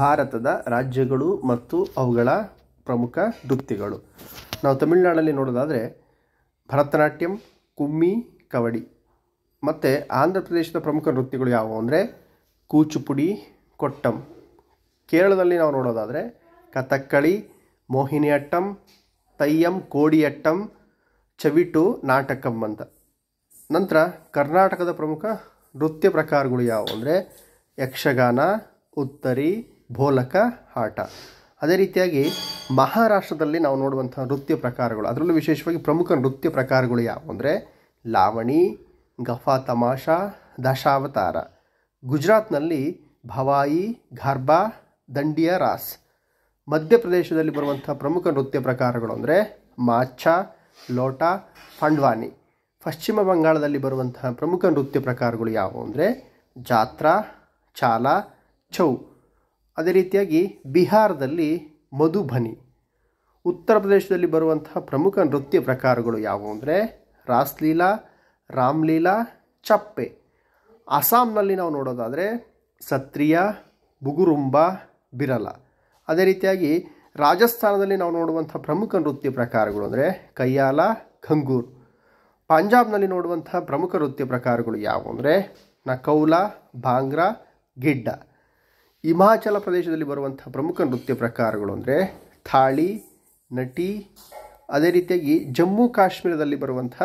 ಭಾರತದ ರಾಜ್ಯಗಳು ಮತ್ತು ಅವುಗಳ ಪ್ರಮುಖ ನೃತ್ಯಗಳು ನಾವು ತಮಿಳುನಾಡಲ್ಲಿ ನೋಡೋದಾದರೆ ಭರತನಾಟ್ಯಂ ಕುಮ್ಮಿ ಕವಡಿ ಮತ್ತು ಆಂಧ್ರ ಪ್ರದೇಶದ ಪ್ರಮುಖ ನೃತ್ಯಗಳು ಯಾವುವು ಅಂದರೆ ಕೂಚುಪುಡಿ ಕೊಟ್ಟಂ ಕೇರಳದಲ್ಲಿ ನಾವು ನೋಡೋದಾದರೆ ಕಥಕ್ಕಳಿ ಮೋಹಿನಿಯಟ್ಟಂ ತಯ್ಯಂ ಕೋಡಿಯಟ್ಟಂ ಚವಿಟು ನಾಟಕಂ ಅಂತ ನಂತರ ಕರ್ನಾಟಕದ ಪ್ರಮುಖ ನೃತ್ಯ ಪ್ರಕಾರಗಳು ಯಾವುವು ಅಂದರೆ ಯಕ್ಷಗಾನ ಉತ್ತರಿ ಭೋಲಕ ಆಟ ಅದೇ ರೀತಿಯಾಗಿ ಮಹಾರಾಷ್ಟ್ರದಲ್ಲಿ ನಾವು ನೋಡುವಂಥ ನೃತ್ಯ ಪ್ರಕಾರಗಳು ಅದರಲ್ಲೂ ವಿಶೇಷವಾಗಿ ಪ್ರಮುಖ ನೃತ್ಯ ಪ್ರಕಾರಗಳು ಯಾವುವು ಅಂದರೆ ಲಾವಣಿ ಗಫಾ ತಮಾಷಾ ದಶಾವತಾರ ಗುಜರಾತ್ನಲ್ಲಿ ಭವಾಯಿ ಘರ್ಬಾ ದಂಡಿಯ ರಾಸ್ ಮಧ್ಯಪ್ರದೇಶದಲ್ಲಿ ಬರುವಂಥ ಪ್ರಮುಖ ನೃತ್ಯ ಪ್ರಕಾರಗಳು ಅಂದರೆ ಮಾಚ್ಛ ಲೋಟ ಫಂಡ್ವಾನಿ ಪಶ್ಚಿಮ ಬಂಗಾಳದಲ್ಲಿ ಬರುವಂತಹ ಪ್ರಮುಖ ನೃತ್ಯ ಪ್ರಕಾರಗಳು ಯಾವುವು ಅಂದರೆ ಜಾತ್ರಾ ಚಾಲ ಚೌ ಅದೇ ರೀತಿಯಾಗಿ ಬಿಹಾರದಲ್ಲಿ ಮಧುಬನಿ ಉತ್ತರ ಪ್ರದೇಶದಲ್ಲಿ ಬರುವಂತಹ ಪ್ರಮುಖ ನೃತ್ಯ ಪ್ರಕಾರಗಳು ಯಾವುವು ಅಂದರೆ ರಾಸ್ಲೀಲಾ ರಾಮ್ಲೀಲಾ ಚಪ್ಪೆ ಅಸ್ಸಾಂನಲ್ಲಿ ನಾವು ನೋಡೋದಾದರೆ ಸತ್ರಿಯ ಬುಗುರುಂಬ ಬಿರಲ ಅದೇ ರೀತಿಯಾಗಿ ರಾಜಸ್ಥಾನದಲ್ಲಿ ನಾವು ನೋಡುವಂಥ ಪ್ರಮುಖ ನೃತ್ಯ ಪ್ರಕಾರಗಳು ಅಂದರೆ ಕೈಯಾಲ ಖಂಗೂರ್ ಪಂಜಾಬ್ನಲ್ಲಿ ನೋಡುವಂಥ ಪ್ರಮುಖ ನೃತ್ಯ ಪ್ರಕಾರಗಳು ಯಾವುವು ಅಂದರೆ ನಕೌಲ ಭಾಂಗ್ರಾ ಗಿಡ್ಡ ಹಿಮಾಚಲ ಪ್ರದೇಶದಲ್ಲಿ ಬರುವಂಥ ಪ್ರಮುಖ ನೃತ್ಯ ಪ್ರಕಾರಗಳು ಅಂದರೆ ಥಾಳಿ ನಟಿ ಅದೇ ರೀತಿಯಾಗಿ ಜಮ್ಮು ಕಾಶ್ಮೀರದಲ್ಲಿ ಬರುವಂಥ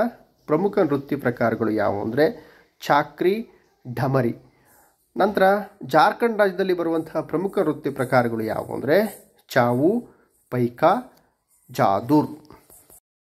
ಪ್ರಮುಖ ನೃತ್ಯ ಪ್ರಕಾರಗಳು ಯಾವುವು ಅಂದರೆ ಚಾಕ್ರಿ ಢಮರಿ ನಂತರ ಜಾರ್ಖಂಡ್ ರಾಜ್ಯದಲ್ಲಿ ಬರುವಂತಹ ಪ್ರಮುಖ ನೃತ್ಯ ಪ್ರಕಾರಗಳು ಯಾವುವು ಅಂದರೆ ಚಾವು ಪೈಕಾ ಜಾದೂರ್